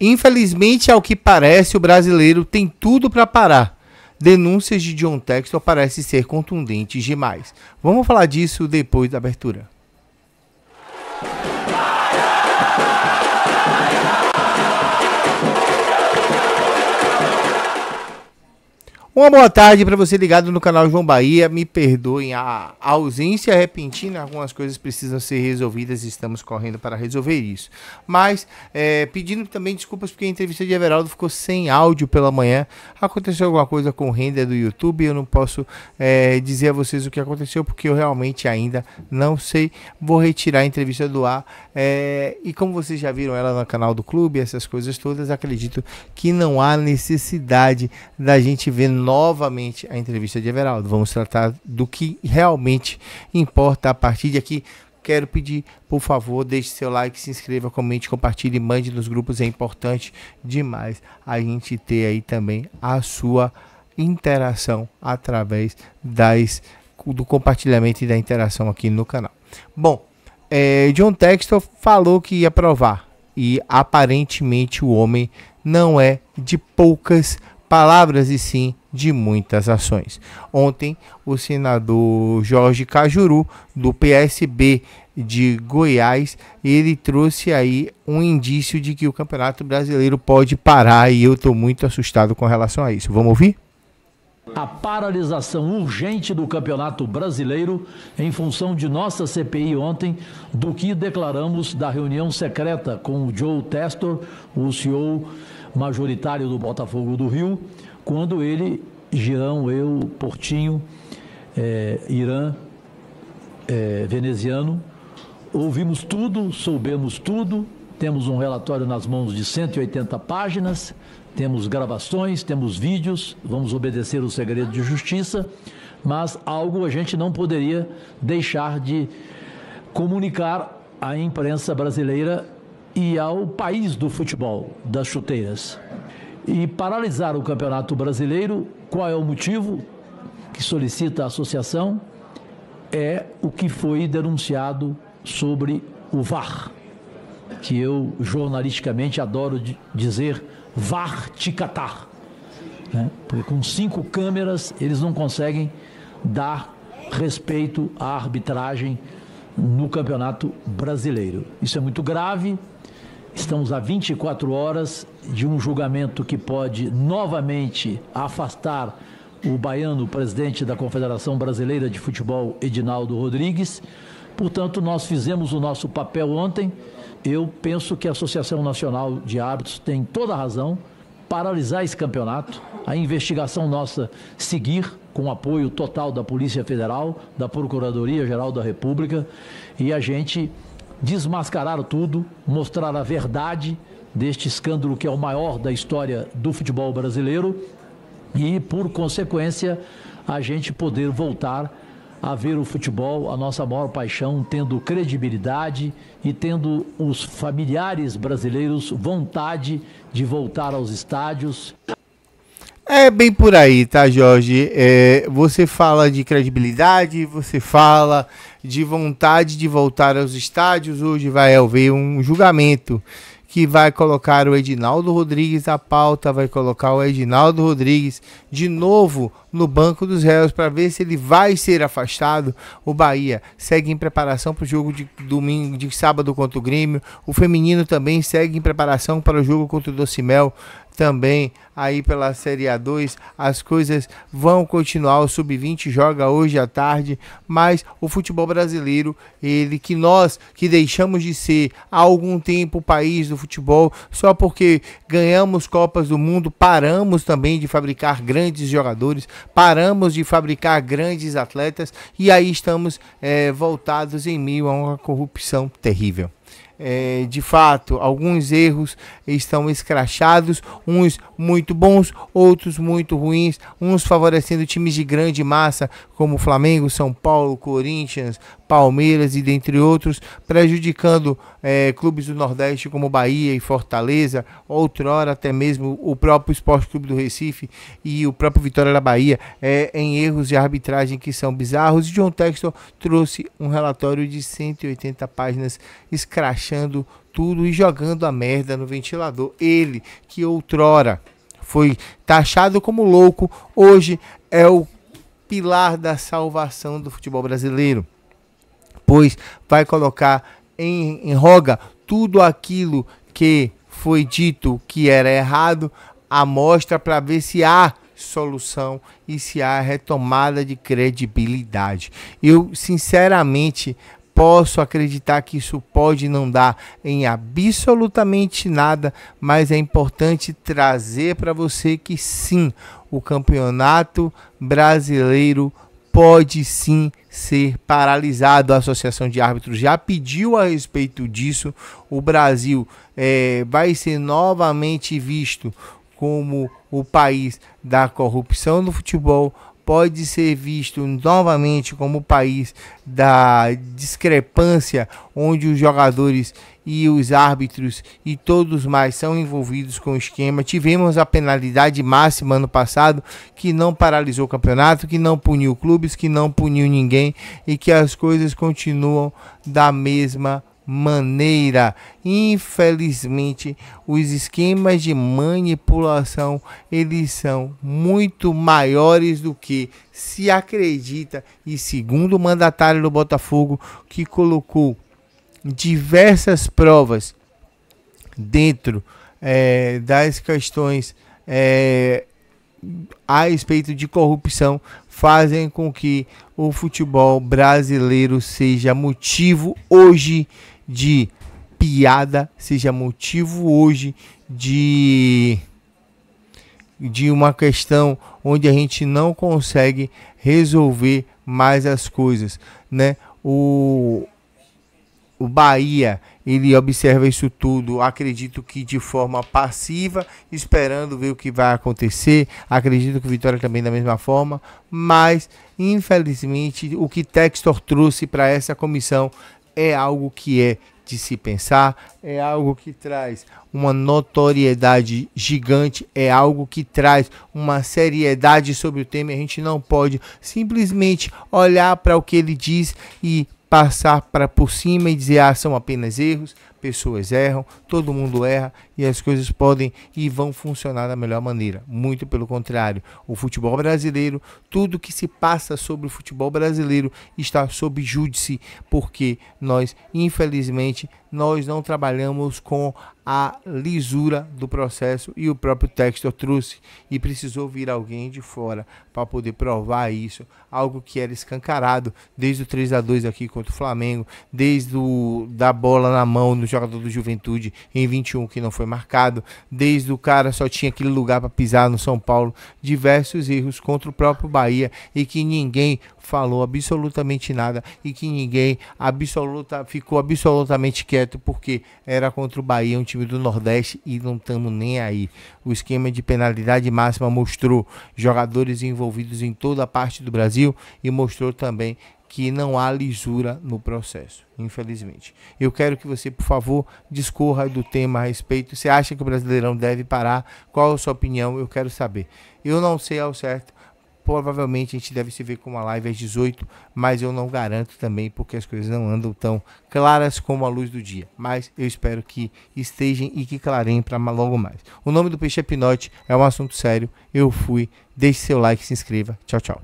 Infelizmente, ao que parece, o brasileiro tem tudo para parar. Denúncias de John Textor parecem ser contundentes demais. Vamos falar disso depois da abertura. Uma boa tarde para você ligado no canal João Bahia. Me perdoem a ausência repentina, algumas coisas precisam ser resolvidas e estamos correndo para resolver isso. Mas é, pedindo também desculpas porque a entrevista de Everaldo ficou sem áudio pela manhã. Aconteceu alguma coisa com renda do YouTube, eu não posso é, dizer a vocês o que aconteceu porque eu realmente ainda não sei. Vou retirar a entrevista do ar é, e como vocês já viram ela no canal do clube, essas coisas todas, acredito que não há necessidade da gente ver novamente a entrevista de Everaldo. Vamos tratar do que realmente importa a partir de aqui. Quero pedir, por favor, deixe seu like, se inscreva, comente, compartilhe, mande nos grupos. É importante demais a gente ter aí também a sua interação através das, do compartilhamento e da interação aqui no canal. Bom, é, John Textor falou que ia provar e aparentemente o homem não é de poucas palavras e sim de muitas ações. Ontem, o senador Jorge Cajuru, do PSB de Goiás, ele trouxe aí um indício de que o Campeonato Brasileiro pode parar e eu estou muito assustado com relação a isso. Vamos ouvir? A paralisação urgente do Campeonato Brasileiro em função de nossa CPI ontem, do que declaramos da reunião secreta com o Joe Testor, o CEO majoritário do Botafogo do Rio, quando ele, Girão, eu, Portinho, é, Irã, é, veneziano, ouvimos tudo, soubemos tudo, temos um relatório nas mãos de 180 páginas, temos gravações, temos vídeos, vamos obedecer o segredo de justiça, mas algo a gente não poderia deixar de comunicar à imprensa brasileira e ao país do futebol, das chuteiras e paralisar o Campeonato Brasileiro. Qual é o motivo que solicita a associação? É o que foi denunciado sobre o VAR, que eu jornalisticamente adoro dizer VAR Ticatar, né? porque com cinco câmeras eles não conseguem dar respeito à arbitragem no Campeonato Brasileiro. Isso é muito grave Estamos a 24 horas de um julgamento que pode novamente afastar o baiano, presidente da Confederação Brasileira de Futebol, Edinaldo Rodrigues. Portanto, nós fizemos o nosso papel ontem. Eu penso que a Associação Nacional de Árbitros tem toda a razão paralisar esse campeonato, a investigação nossa seguir com apoio total da Polícia Federal, da Procuradoria Geral da República e a gente desmascararam tudo, mostraram a verdade deste escândalo que é o maior da história do futebol brasileiro e, por consequência, a gente poder voltar a ver o futebol, a nossa maior paixão, tendo credibilidade e tendo os familiares brasileiros vontade de voltar aos estádios. É bem por aí, tá, Jorge? É, você fala de credibilidade, você fala de vontade de voltar aos estádios. Hoje vai haver um julgamento que vai colocar o Edinaldo Rodrigues à pauta, vai colocar o Edinaldo Rodrigues de novo no banco dos réus para ver se ele vai ser afastado. O Bahia segue em preparação para o jogo de domingo, de sábado contra o Grêmio. O feminino também segue em preparação para o jogo contra o Docimel. Também aí pela Série A2, as coisas vão continuar. O Sub-20 joga hoje à tarde, mas o futebol brasileiro, ele que nós que deixamos de ser há algum tempo o país do futebol, só porque ganhamos Copas do Mundo, paramos também de fabricar grandes jogadores, paramos de fabricar grandes atletas e aí estamos é, voltados em mil a uma corrupção terrível. É, de fato, alguns erros estão escrachados, uns muito bons, outros muito ruins, uns favorecendo times de grande massa como Flamengo, São Paulo, Corinthians, Palmeiras e dentre outros, prejudicando é, clubes do Nordeste como Bahia e Fortaleza, outrora até mesmo o próprio Esporte Clube do Recife e o próprio Vitória da Bahia, é, em erros de arbitragem que são bizarros. John Texton trouxe um relatório de 180 páginas escrachadas escrachando tudo e jogando a merda no ventilador. Ele, que outrora foi taxado como louco, hoje é o pilar da salvação do futebol brasileiro, pois vai colocar em, em roga tudo aquilo que foi dito que era errado, a mostra para ver se há solução e se há retomada de credibilidade. Eu, sinceramente, posso acreditar que isso pode não dar em absolutamente nada, mas é importante trazer para você que sim, o campeonato brasileiro pode sim ser paralisado. A Associação de Árbitros já pediu a respeito disso. O Brasil é, vai ser novamente visto como o país da corrupção no futebol, pode ser visto novamente como o país da discrepância, onde os jogadores e os árbitros e todos mais são envolvidos com o esquema. Tivemos a penalidade máxima ano passado, que não paralisou o campeonato, que não puniu clubes, que não puniu ninguém e que as coisas continuam da mesma forma maneira. Infelizmente, os esquemas de manipulação eles são muito maiores do que se acredita e segundo o mandatário do Botafogo que colocou diversas provas dentro é, das questões é, a respeito de corrupção fazem com que o futebol brasileiro seja motivo hoje de piada seja motivo hoje de de uma questão onde a gente não consegue resolver mais as coisas, né? O o Bahia, ele observa isso tudo, acredito que de forma passiva, esperando ver o que vai acontecer. Acredito que o Vitória também da mesma forma, mas infelizmente o que Textor trouxe para essa comissão é algo que é de se pensar, é algo que traz uma notoriedade gigante, é algo que traz uma seriedade sobre o tema. A gente não pode simplesmente olhar para o que ele diz e passar para por cima e dizer ah, são apenas erros, pessoas erram, todo mundo erra e as coisas podem e vão funcionar da melhor maneira. Muito pelo contrário, o futebol brasileiro, tudo que se passa sobre o futebol brasileiro está sob júdice, porque nós, infelizmente, nós não trabalhamos com a lisura do processo e o próprio texto trouxe e precisou vir alguém de fora para poder provar isso, algo que era escancarado desde o 3 a 2 aqui contra o Flamengo, desde o, da bola na mão no jogador do Juventude em 21 que não foi marcado, desde o cara só tinha aquele lugar para pisar no São Paulo, diversos erros contra o próprio Bahia e que ninguém falou absolutamente nada e que ninguém absoluta, ficou absolutamente quieto porque era contra o Bahia, um time do Nordeste e não estamos nem aí. O esquema de penalidade máxima mostrou jogadores envolvidos em toda a parte do Brasil e mostrou também que não há lisura no processo, infelizmente. Eu quero que você, por favor, discorra do tema a respeito. Você acha que o Brasileirão deve parar? Qual a sua opinião? Eu quero saber. Eu não sei ao certo. Provavelmente a gente deve se ver com uma live às 18, mas eu não garanto também porque as coisas não andam tão claras como a luz do dia. Mas eu espero que estejam e que clareiem para logo mais. O nome do peixe é Pinote, é um assunto sério. Eu fui, deixe seu like, se inscreva. Tchau, tchau.